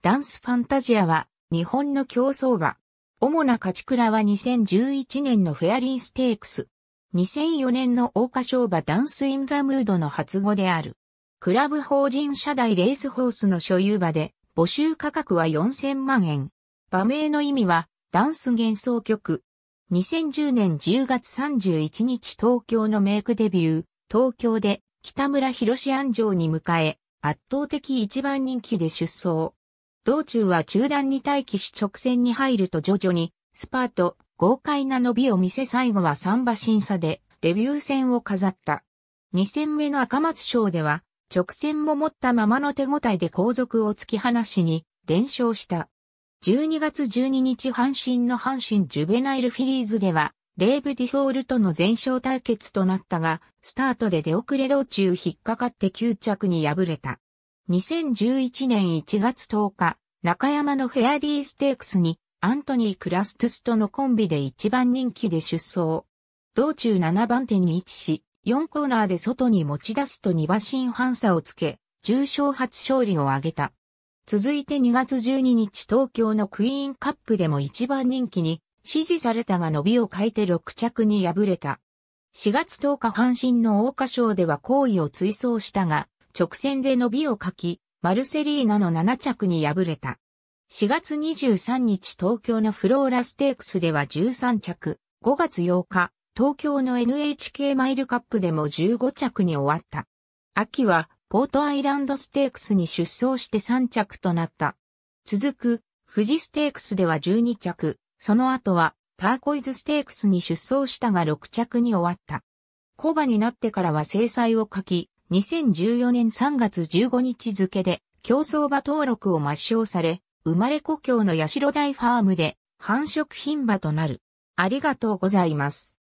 ダンスファンタジアは日本の競走馬。主な勝ち倉は2011年のフェアリーステークス。2004年の大花賞馬ダンスインザムードの発語である。クラブ法人社代レースホースの所有馬で、募集価格は4000万円。馬名の意味は、ダンス幻想曲。2010年10月31日東京のメイクデビュー、東京で北村博士安城に迎え、圧倒的一番人気で出走。道中は中段に待機し直線に入ると徐々に、スパート、豪快な伸びを見せ最後は3馬審査で、デビュー戦を飾った。2戦目の赤松賞では、直線も持ったままの手応えで後続を突き放しに、連勝した。12月12日阪神の阪神ジュベナイルフィリーズでは、レーブ・ディソールとの全勝対決となったが、スタートで出遅れ道中引っかかって9着に敗れた。2011年1月10日、中山のフェアリーステークスにアントニー・クラストゥスとのコンビで一番人気で出走。道中7番手に位置し、4コーナーで外に持ち出すと2馬身半差をつけ、重賞初勝利を挙げた。続いて2月12日東京のクイーンカップでも一番人気に支持されたが伸びを変えて6着に敗れた。4月10日阪神の桜花賞では好位を追走したが、直線で伸びをかき、マルセリーナの7着に敗れた。4月23日東京のフローラステークスでは13着、5月8日、東京の NHK マイルカップでも15着に終わった。秋は、ポートアイランドステークスに出走して3着となった。続く、富士ステークスでは12着、その後は、ターコイズステークスに出走したが6着に終わった。コバになってからは制裁を書き、2014年3月15日付で競争馬登録を抹消され、生まれ故郷の八代大ファームで繁殖牝馬となる。ありがとうございます。